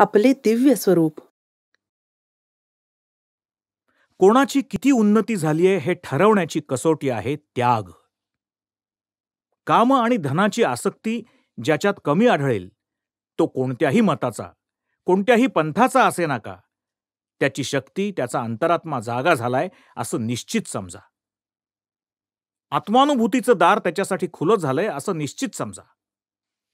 आपले दिव्य स्वरूप कोणाची किती उन्नती झालीय हे ठरवण्याची कसोटी आहे त्याग काम आणि धनाची आसक्ती ज्याच्यात कमी आढळेल तो कोणत्याही मताचा कोणत्याही पंथाचा असे नाका त्याची शक्ती त्याचा अंतरात्मा जागा झालाय असं निश्चित समजा आत्मानुभूतीचं दार त्याच्यासाठी खुलं झालंय असं निश्चित समजा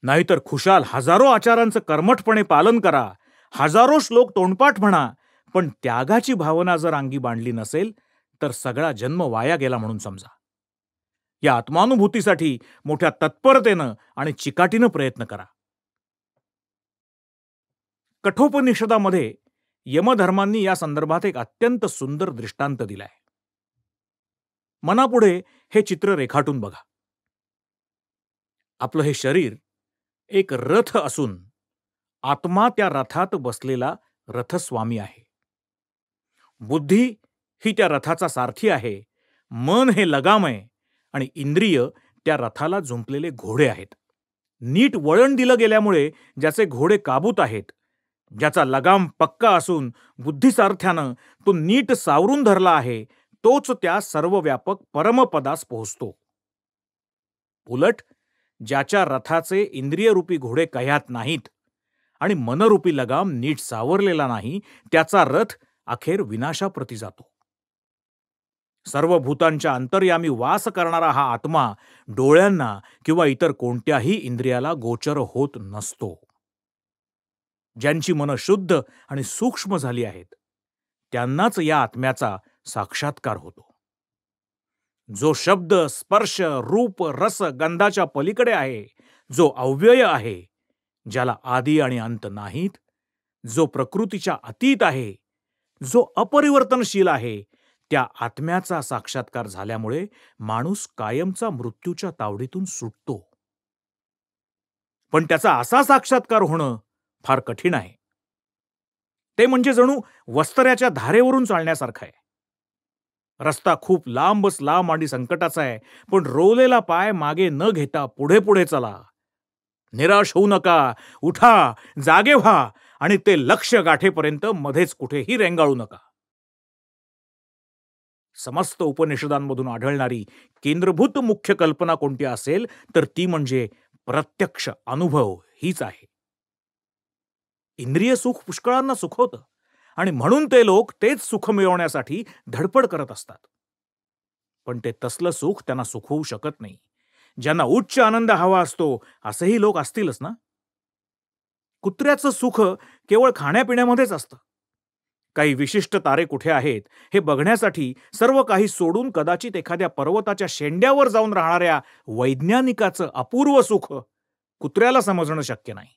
नाहीतर खुशाल हजारो आचारांचं कर्मठपणे पालन करा हजारो श्लोक तोंडपाठ म्हणा पण त्यागाची भावना जर अंगी बांधली नसेल तर सगळा जन्म वाया गेला म्हणून समजा या आत्मानुभूतीसाठी मोठ्या तत्परतेनं आणि चिकाटीनं प्रयत्न करा कठोपनिषदामध्ये यमधर्मांनी या संदर्भात एक अत्यंत सुंदर दृष्टांत दिलाय मनापुढे हे चित्र रेखाटून बघा आपलं हे शरीर एक रथ असून आत्मा त्या रथात बसलेला रथस्वामी आहे बुद्धी ही त्या रथाचा सारथी आहे मन हे लगाम आहे आणि इंद्रिय त्या रथाला झुंपलेले घोडे आहेत नीट वळण दिलं गेल्यामुळे ज्याचे घोडे काबूत आहेत ज्याचा लगाम पक्का असून बुद्धिसारथ्यानं तो नीट सावरून धरला आहे तोच त्या सर्वव्यापक परमपदास पोहोचतो उलट ज्याच्या रथाचे इंद्रियरूपी घोडे कह्यात नाहीत आणि मनरूपी लगाम नीट सावरलेला नाही त्याचा रथ अखेर विनाशाप्रती जातो सर्व भूतांच्या अंतर्यामी वास करणारा हा आत्मा डोळ्यांना किंवा इतर कोणत्याही इंद्रियाला गोचर होत नसतो ज्यांची मन शुद्ध आणि सूक्ष्म झाली आहेत त्यांनाच या आत्म्याचा साक्षात्कार होतो जो शब्द स्पर्श रूप रस गंधाच्या पलीकडे आहे जो अव्यय आहे ज्याला आदी आणि अंत नाहीत जो प्रकृतीच्या अतीत आहे जो अपरिवर्तनशील आहे त्या आत्म्याचा साक्षात्कार झाल्यामुळे माणूस कायमचा मृत्यूच्या तावडीतून सुटतो पण त्याचा असा साक्षात्कार होणं फार कठीण आहे ते म्हणजे जणू वस्त्र्याच्या धारेवरून चालण्यासारखं आहे रस्ता खूप लांबच लांब आणि संकटाचा आहे पण रोवलेला पाय मागे न घेता पुढे पुढे चला निराश होऊ नका उठा जागे व्हा आणि ते लक्ष गाठेपर्यंत मध्येच कुठेही रेंगाळू नका समस्त उपनिषदांमधून आढळणारी केंद्रभूत मुख्य कल्पना कोणती असेल तर ती म्हणजे प्रत्यक्ष अनुभव हीच आहे इंद्रिय सुख पुष्कळांना सुखवतं आणि म्हणून ते लोक तेच सुख मिळवण्यासाठी धडपड करत असतात पण ते तसलं सुख त्यांना सुखवू शकत नाही ज्यांना उच्च आनंद हवा असतो असेही लोक असतीलच ना कुत्र्याचं सुख केवळ खाण्यापिण्यामध्येच असतं काही विशिष्ट तारे कुठे आहेत हे बघण्यासाठी सर्व काही सोडून कदाचित एखाद्या पर्वताच्या शेंड्यावर जाऊन राहणाऱ्या वैज्ञानिकाचं अपूर्व सुख कुत्र्याला समजणं शक्य नाही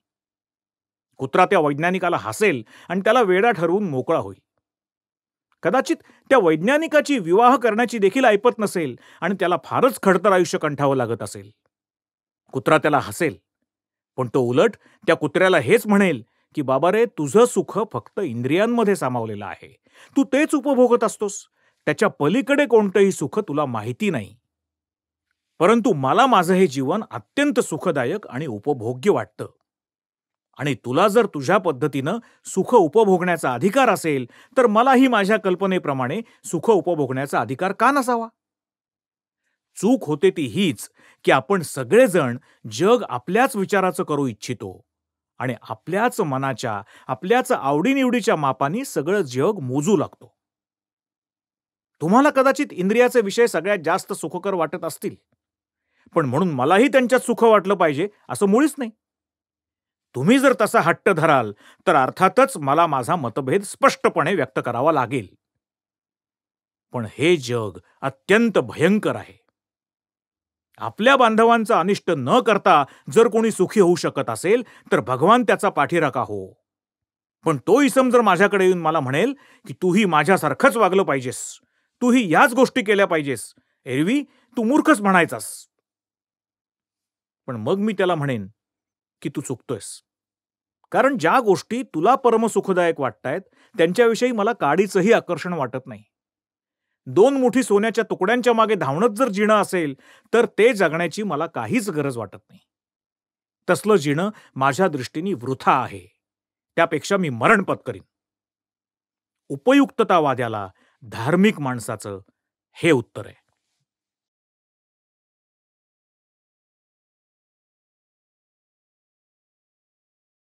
कुत्रा त्या वैज्ञानिकाला हसेल आणि त्याला वेडा ठरवून मोकळा होईल कदाचित त्या वैज्ञानिकाची विवाह करण्याची देखील ऐपत नसेल आणि त्याला फारच खडतर आयुष्य कंठावं लागत असेल कुत्रा त्याला हसेल पण तो उलट त्या कुत्र्याला हेच म्हणेल की बाबा रे तुझं सुख फक्त इंद्रियांमध्ये सामावलेलं आहे तू तेच उपभोगत असतोस त्याच्या पलीकडे कोणतंही सुख तुला माहिती नाही परंतु मला माझं हे जीवन अत्यंत सुखदायक आणि उपभोग्य वाटतं आणि तुला जर तुझ्या पद्धतीनं सुख उपभोगण्याचा अधिकार असेल तर मलाही माझ्या कल्पनेप्रमाणे सुख उपभोगण्याचा अधिकार का नसावा चूक होते ती हीच की आपण सगळेजण जग आपल्याच विचाराचं करू इच्छितो आणि आपल्याच मनाच्या आपल्याच आवडीनिवडीच्या मापाने सगळं जग मोजू लागतो तुम्हाला कदाचित इंद्रियाचे विषय सगळ्यात जास्त सुखकर वाटत असतील पण म्हणून मलाही त्यांच्यात सुख वाटलं पाहिजे असं मुळीच नाही तुम्ही जर तसा हट्ट धराल तर अर्थातच मला माझा मतभेद स्पष्टपणे व्यक्त करावा लागेल पण हे जग अत्यंत भयंकर आहे आपल्या बांधवांचा अनिष्ट न करता जर कोणी सुखी होऊ शकत असेल तर भगवान त्याचा पाठीराखा हो पण तो इसम जर माझ्याकडे येऊन मला म्हणेल की तूही माझ्यासारखंच वागलं पाहिजेस तूही याच गोष्टी केल्या पाहिजेस एरवी तू मूर्खच म्हणायचास पण मग मी त्याला म्हणेन की तू चुकतोयस कारण ज्या गोष्टी तुला परमसुखदायक आहेत त्यांच्याविषयी मला काडीचंही आकर्षण वाटत नाही दोन मोठी सोन्याच्या तुकड्यांच्या मागे धावणंच जर जिणं असेल तर ते जगण्याची मला काहीच गरज वाटत नाही तसलं जिणं माझ्या दृष्टीने वृथा आहे त्यापेक्षा मी मरण पत्करीन उपयुक्ततावाद्याला धार्मिक माणसाचं हे उत्तर आहे